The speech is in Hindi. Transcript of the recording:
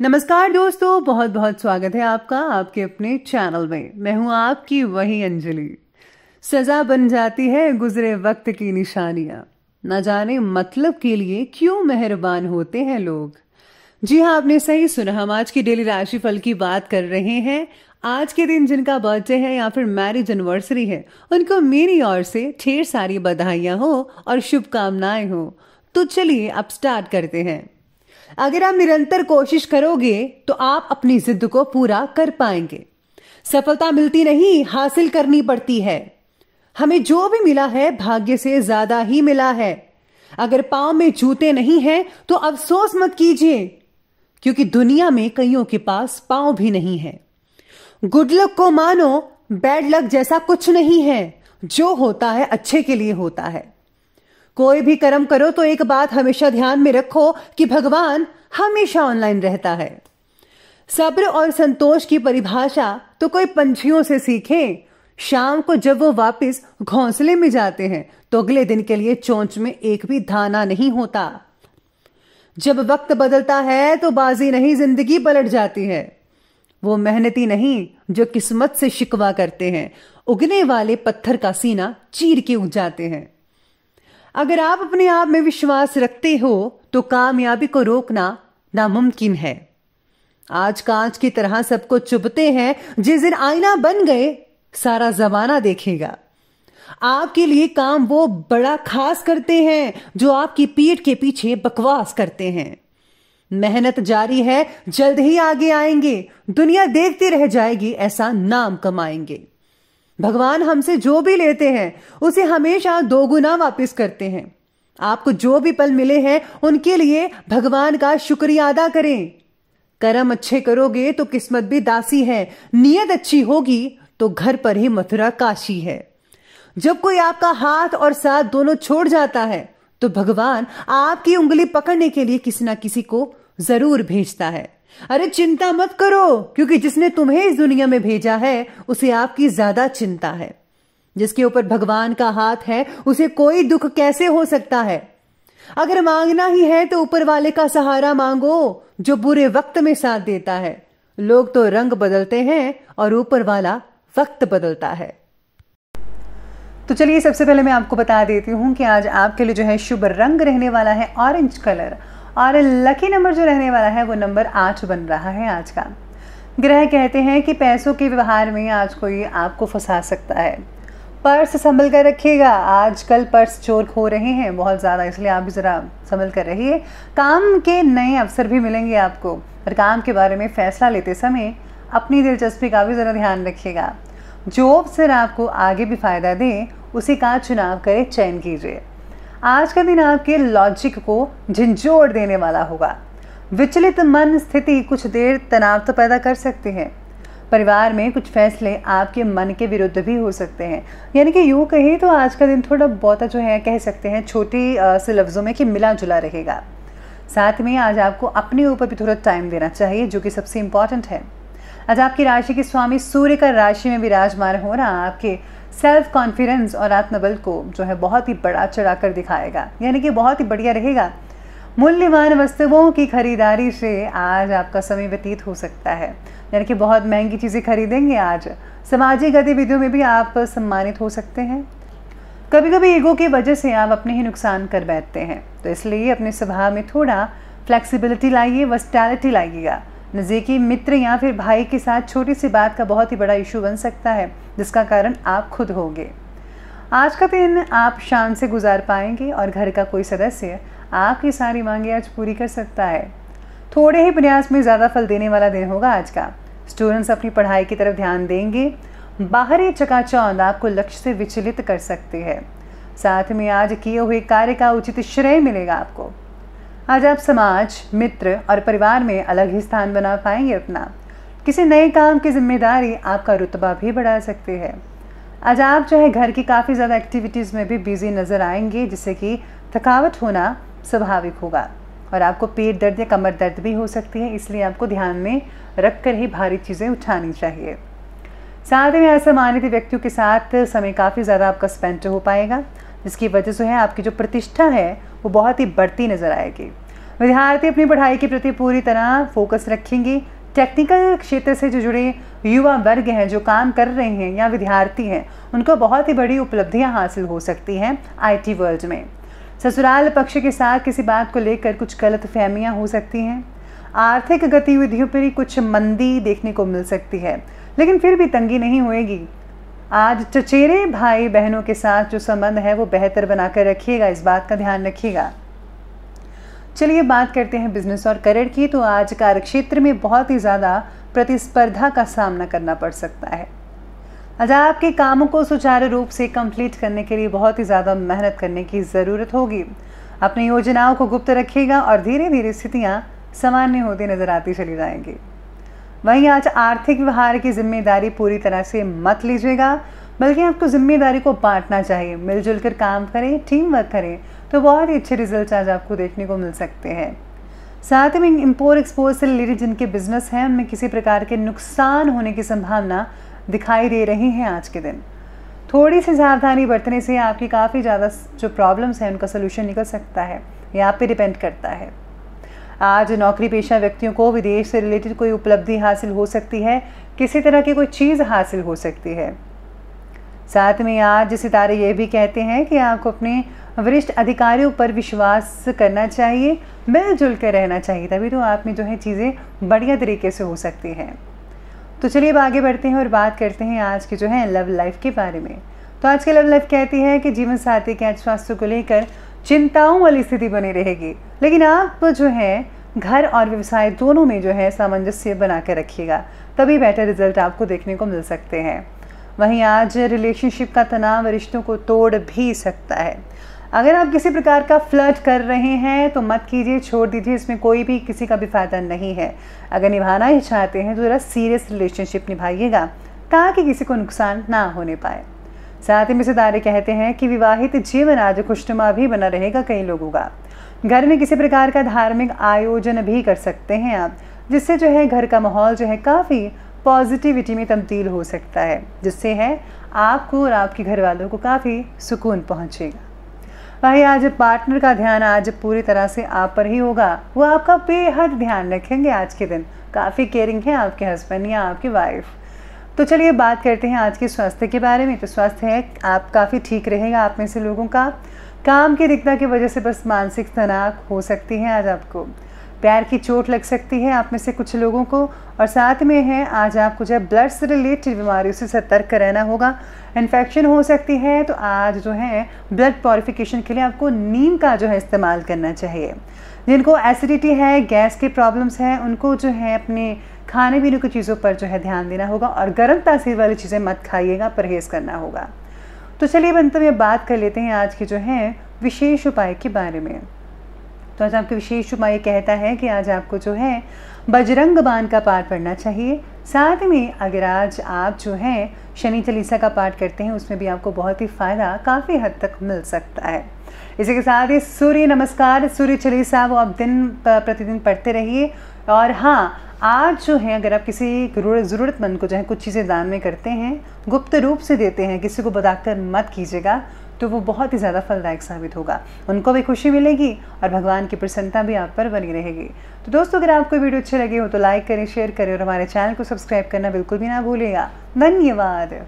नमस्कार दोस्तों बहुत बहुत स्वागत है आपका आपके अपने चैनल में मैं हूं आपकी वही अंजलि सजा बन जाती है गुजरे वक्त की निशानियां न जाने मतलब के लिए क्यों मेहरबान होते हैं लोग जी हाँ आपने सही सुना हम आज की डेली राशि फल की बात कर रहे हैं आज के दिन जिनका बर्थडे है या फिर मैरिज एनिवर्सरी है उनको मेरी ओर से ढेर सारी बधाइयां हो और शुभकामनाएं हो तो चलिए अब स्टार्ट करते हैं अगर आप निरंतर कोशिश करोगे तो आप अपनी जिद को पूरा कर पाएंगे सफलता मिलती नहीं हासिल करनी पड़ती है हमें जो भी मिला है भाग्य से ज्यादा ही मिला है अगर पांव में जूते नहीं हैं तो अफसोस मत कीजिए क्योंकि दुनिया में कईयों के पास पांव भी नहीं है गुड लक को मानो बैड लक जैसा कुछ नहीं है जो होता है अच्छे के लिए होता है कोई भी कर्म करो तो एक बात हमेशा ध्यान में रखो कि भगवान हमेशा ऑनलाइन रहता है सब्र और संतोष की परिभाषा तो कोई पंछियों से सीखें शाम को जब वो वापस घोंसले में जाते हैं तो अगले दिन के लिए चोंच में एक भी धाना नहीं होता जब वक्त बदलता है तो बाजी नहीं जिंदगी पलट जाती है वो मेहनती नहीं जो किस्मत से शिकवा करते हैं उगने वाले पत्थर का सीना चीर के उग जाते हैं अगर आप अपने आप में विश्वास रखते हो तो कामयाबी को रोकना नामुमकिन है आज कांच की तरह सबको चुभते हैं जिस दिन आईना बन गए सारा जमाना देखेगा आपके लिए काम वो बड़ा खास करते हैं जो आपकी पीठ के पीछे बकवास करते हैं मेहनत जारी है जल्द ही आगे आएंगे दुनिया देखती रह जाएगी ऐसा नाम कमाएंगे भगवान हमसे जो भी लेते हैं उसे हमेशा दोगुना वापस करते हैं आपको जो भी पल मिले हैं उनके लिए भगवान का शुक्रिया अदा करें कर्म अच्छे करोगे तो किस्मत भी दासी है नियत अच्छी होगी तो घर पर ही मथुरा काशी है जब कोई आपका हाथ और साथ दोनों छोड़ जाता है तो भगवान आपकी उंगली पकड़ने के लिए किसी ना किसी को जरूर भेजता है अरे चिंता मत करो क्योंकि जिसने तुम्हें इस दुनिया में भेजा है उसे आपकी ज्यादा चिंता है जिसके ऊपर भगवान का हाथ है उसे कोई दुख कैसे हो सकता है अगर मांगना ही है तो ऊपर वाले का सहारा मांगो जो बुरे वक्त में साथ देता है लोग तो रंग बदलते हैं और ऊपर वाला वक्त बदलता है तो चलिए सबसे पहले मैं आपको बता देती हूं कि आज आपके लिए जो है शुभ रंग रहने वाला है ऑरेंज कलर और लकी नंबर जो रहने वाला है वो नंबर आठ बन रहा है आज का ग्रह कहते हैं कि पैसों के व्यवहार में आज कोई आपको फंसा सकता है पर्स संभल कर रखिएगा आजकल पर्स चोर खो रहे हैं बहुत ज़्यादा इसलिए आप भी ज़रा संभल कर रहिए काम के नए अवसर भी मिलेंगे आपको और काम के बारे में फ़ैसला लेते समय अपनी दिलचस्पी का भी ज़रा ध्यान रखिएगा जो अवसर आपको आगे भी फ़ायदा दे उसी का चुनाव करें चयन कीजिए आज का दिन आपके लॉजिक को झंझोड़ देने वाला होगा विचलित मन स्थिति कुछ देर तनाव तो पैदा कर सकती है परिवार में कुछ फैसले आपके मन के विरुद्ध भी हो सकते हैं यानी कि यूँ कहें तो आज का दिन थोड़ा बहुत जो है कह सकते हैं छोटी से लफ्ज़ों में कि मिला जुला रहेगा साथ में आज आपको अपने ऊपर भी थोड़ा टाइम देना चाहिए जो कि सबसे इम्पॉर्टेंट है आज आपकी राशि के स्वामी सूर्य का राशि में विराजमान होना आपके सेल्फ कॉन्फिडेंस और आत्मबल को जो है बहुत ही बड़ा चढ़ा कर दिखाएगा यानी कि बहुत ही बढ़िया रहेगा मूल्यवान वस्तुओं की खरीदारी से आज आपका समय व्यतीत हो सकता है यानी कि बहुत महंगी चीज़ें खरीदेंगे आज सामाजिक गतिविधियों में भी आप सम्मानित हो सकते हैं कभी कभी ईगो की वजह से आप अपने ही नुकसान कर बैठते हैं तो इसलिए अपने स्वभाव में थोड़ा फ्लेक्सिबिलिटी लाइए वस्टैलिटी लाइएगा नज़दीकी मित्र या फिर भाई के साथ छोटी सी बात का बहुत ही बड़ा इशू बन सकता है जिसका कारण आप खुद होंगे आज का दिन आप शान से गुजार पाएंगे और घर का कोई सदस्य आपकी सारी मांगे आज पूरी कर सकता है थोड़े ही प्रयास में ज़्यादा फल देने वाला दिन होगा आज का स्टूडेंट्स अपनी पढ़ाई की तरफ ध्यान देंगे बाहरी चकाचौंध आपको लक्ष्य से विचलित कर सकती है साथ में आज किए हुए कार्य का उचित श्रेय मिलेगा आपको आज आप समाज मित्र और परिवार में अलग ही स्थान बना पाएंगे अपना किसी नए काम की जिम्मेदारी आपका रुतबा भी बढ़ा सकती है आज आप जो है घर की काफ़ी ज़्यादा एक्टिविटीज़ में भी बिजी नज़र आएंगे जिससे कि थकावट होना स्वाभाविक होगा और आपको पेट दर्द या कमर दर्द भी हो सकती है इसलिए आपको ध्यान में रख कर ही भारी चीज़ें उठानी चाहिए साथ में ऐसा मान्यता व्यक्तियों के साथ समय काफ़ी ज़्यादा आपका स्पेंड हो पाएगा जिसकी वजह से है आपकी जो प्रतिष्ठा है वो बहुत ही बढ़ती नज़र आएगी विद्यार्थी अपनी पढ़ाई के प्रति पूरी तरह फोकस रखेंगे टेक्निकल क्षेत्र से जो जुड़े युवा वर्ग हैं जो काम कर रहे हैं या विद्यार्थी हैं उनको बहुत ही बड़ी उपलब्धियां हासिल हो सकती हैं आईटी वर्ल्ड में ससुराल पक्ष के साथ किसी बात को लेकर कुछ गलत फहमियाँ हो सकती हैं आर्थिक गतिविधियों पर ही कुछ मंदी देखने को मिल सकती है लेकिन फिर भी तंगी नहीं होएगी आज चचेरे तो भाई बहनों के साथ जो संबंध है वो बेहतर बनाकर रखिएगा इस बात का ध्यान रखिएगा चलिए बात करते हैं बिजनेस और करियर की तो आज कार्यक्षेत्र में बहुत ही ज़्यादा प्रतिस्पर्धा का सामना करना पड़ सकता है आज आपके कामों को सुचारू रूप से कंप्लीट करने के लिए बहुत ही ज़्यादा मेहनत करने की ज़रूरत होगी अपनी योजनाओं को गुप्त रखिएगा और धीरे धीरे स्थितियाँ सामान्य होती नज़र आती चली जाएंगी वहीं आज आर्थिक व्यवहार की जिम्मेदारी पूरी तरह से मत लीजिएगा बल्कि आपको जिम्मेदारी को बांटना चाहिए मिलजुल कर काम करें टीम वर्क करें तो बहुत ही अच्छे रिजल्ट आज आपको देखने को मिल सकते हैं साथ में इम्पोर्ट एक्सपोर्ट से रिलेटेड जिनके बिजनेस हैं उनमें किसी प्रकार के नुकसान होने की संभावना दिखाई दे रही है आज के दिन थोड़ी सी सावधानी बरतने से आपकी काफ़ी ज़्यादा जो प्रॉब्लम्स हैं उनका सोल्यूशन निकल सकता है ये आप पे डिपेंड करता है आज नौकरी पेशा व्यक्तियों को विदेश से रिलेटेड कोई उपलब्धि हासिल हो सकती है किसी तरह की कोई चीज़ हासिल हो सकती है साथ में आज सितारे ये भी कहते हैं कि आपको अपने वरिष्ठ अधिकारियों पर विश्वास करना चाहिए मिलजुल कर रहना चाहिए तभी तो आप में जो है चीज़ें बढ़िया तरीके से हो सकती हैं तो चलिए अब आगे बढ़ते हैं और बात करते हैं आज के जो है लव लाइफ के बारे में तो आज के लव लाइफ कहती है कि जीवन साथी के आज स्वास्थ्य को लेकर चिंताओं वाली स्थिति बनी रहेगी लेकिन आप जो है घर और व्यवसाय दोनों में जो है सामंजस्य बना कर रखिएगा तभी बेटर रिजल्ट आपको देखने को मिल सकते हैं वहीं आज रिलेशनशिप का तनाव रिश्तों को तोड़ भी सकता है अगर आप किसी प्रकार का फ्लर्ट कर रहे हैं तो मत कीजिए छोड़ दीजिए इसमें कोई भी किसी का भी फ़ायदा नहीं है अगर निभाना ही चाहते हैं तो ज़रा सीरियस रिलेशनशिप निभाइएगा ताकि किसी को नुकसान ना होने पाए साथ ही में सितारे कहते हैं कि विवाहित जीवन आज खुशनुमा भी बना रहेगा कई लोगों का घर में किसी प्रकार का धार्मिक आयोजन भी कर सकते हैं आप जिससे जो है घर का माहौल जो है काफ़ी पॉजिटिविटी में तब्दील हो सकता है जिससे है आपको और आपके घर वालों को काफ़ी सुकून पहुंचेगा वही आज पार्टनर का ध्यान आज पूरी तरह से आप पर ही होगा वो आपका बेहद ध्यान रखेंगे आज के दिन काफ़ी केयरिंग है आपके हस्बैंड या आपकी वाइफ़ तो चलिए बात करते हैं आज के स्वास्थ्य के बारे में तो स्वास्थ्य है आप काफ़ी ठीक रहेगा आप में से लोगों का काम की दिक्कत की वजह से बस मानसिक तनाव हो सकती है आज आपको पैर की चोट लग सकती है आप में से कुछ लोगों को और साथ में है आज आपको जो है ब्लड से रिलेटेड बीमारियों से सतर्क रहना होगा इन्फेक्शन हो सकती है तो आज जो है ब्लड प्योरिफिकेशन के लिए आपको नीम का जो है इस्तेमाल करना चाहिए जिनको एसिडिटी है गैस के प्रॉब्लम्स हैं उनको जो है अपने खाने पीने की चीज़ों पर जो है ध्यान देना होगा और गर्म तासीर वाली चीज़ें मत खाइएगा परहेज़ करना होगा तो चलिए अंत में बात कर लेते हैं आज के जो है विशेष उपाय के बारे में तो आज आपके विशेष उपाय कहता है कि आज आपको जो है बजरंग बाण का पाठ पढ़ना चाहिए साथ में अगर आज आप जो है शनि चलीसा का पाठ करते हैं उसमें भी आपको बहुत ही फ़ायदा काफ़ी हद तक मिल सकता है इसी के साथ ही सूर्य नमस्कार सूर्य चालीसा वो आप दिन प्रतिदिन पढ़ते रहिए और हाँ आज जो है अगर आप किसी ज़रूरतमंद को जो है कुछ चीज़ें दान में करते हैं गुप्त रूप से देते हैं किसी को बताकर मत कीजिएगा तो वो बहुत ही ज़्यादा फलदायक साबित होगा उनको भी खुशी मिलेगी और भगवान की प्रसन्नता भी आप पर बनी रहेगी तो दोस्तों अगर आपको वीडियो अच्छी लगी हो तो लाइक करें शेयर करें और हमारे चैनल को सब्सक्राइब करना बिल्कुल भी ना भूलेगा धन्यवाद